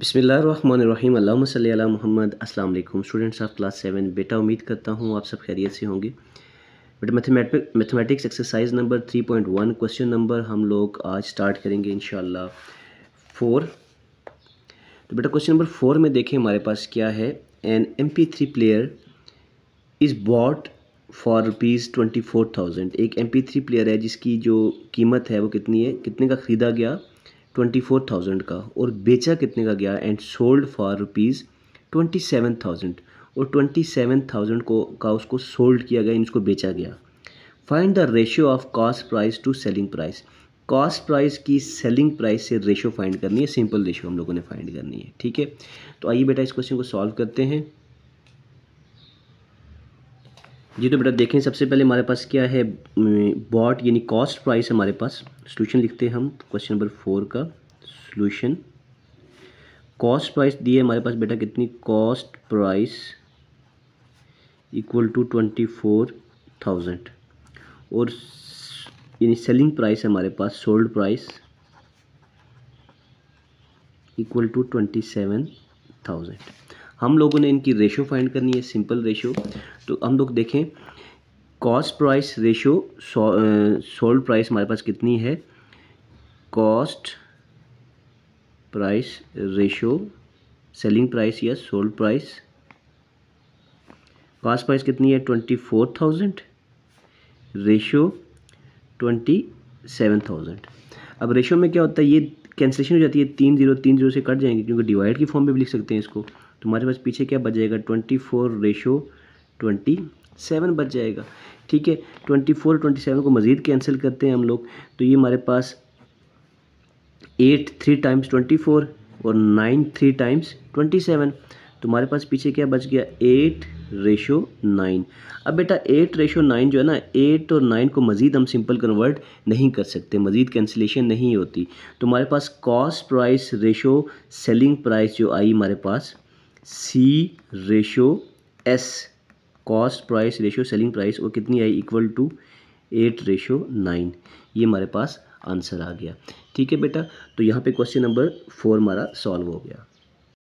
बसमीम अल्लाम सल महमद अस्सलाम स्टूडेंट्स ऑफ क्लास सेवन बेटा उम्मीद करता हूँ आप सब खैरियत से होंगे बेटा mathematic mathematics exercise number three point one question number हम लोग आज स्टार्ट करेंगे इन फोर तो बेटा क्वेश्चन नंबर फोर में देखें हमारे पास क्या है an M P three player is bought for rupees twenty four thousand एक एम पी थ्री प्लेयर है जिसकी जो कीमत है वो कितनी है कितने का ख़रीदा गया ट्वेंटी फोर थाउजेंड का और बेचा कितने का गया and sold for rupees twenty seven thousand और ट्वेंटी सेवन थाउजेंड को का उसको सोल्ड किया गया इसको बेचा गया find the ratio of cost price to selling price cost price की सेलिंग प्राइस से रेशो फाइंड करनी है सिंपल रेशो हम लोगों ने फाइंड करनी है ठीक है तो आइए बेटा इस क्वेश्चन को सॉल्व करते हैं जी तो बेटा देखें सबसे पहले हमारे पास क्या है बॉट हम्म, यानी कॉस्ट प्राइस हमारे पास सोल्यूशन लिखते हैं हम क्वेश्चन नंबर फोर का सोल्यूशन कॉस्ट प्राइस दी है हमारे पास बेटा कितनी cost price equal to twenty four thousand और यानी सेलिंग प्राइस हमारे पास sold price equal to twenty seven thousand हम लोगों ने इनकी रेशो फाइंड करनी है सिंपल रेशो तो हम लोग देखें cost price ratio sold price हमारे पास कितनी है cost price ratio selling price या सोल्ड प्राइस कॉस्ट प्राइस कितनी है twenty four thousand ratio twenty seven thousand अब रेशो में क्या होता है ये कैंसिलेशन हो जाती है तीन जीरो तीन जीरो से कट जाएंगे क्योंकि डिवाइड की फॉर्म में भी लिख सकते हैं इसको तुम्हारे पास पीछे क्या बच जाएगा twenty four ratio twenty seven बच जाएगा ठीक है ट्वेंटी फोर ट्वेंटी सेवन को मज़ीद कैंसिल करते हैं हम लोग तो ये हमारे पास eight three times twenty four और nine three times twenty seven तुम्हारे पास पीछे क्या बच गया एट रेशो नाइन अब बेटा एट रेशो नाइन जो है ना एट और नाइन को मज़ीद हम सिंपल कन्वर्ट नहीं कर सकते मज़ीद कैंसिलेशन नहीं होती तुम्हारे तो पास cost price ratio selling price जो आई हमारे पास C ratio S cost price ratio selling price वो कितनी आई equal to eight ratio nine ये हमारे पास आंसर आ गया ठीक है बेटा तो यहाँ पे क्वेश्चन नंबर फोर हमारा सॉल्व हो गया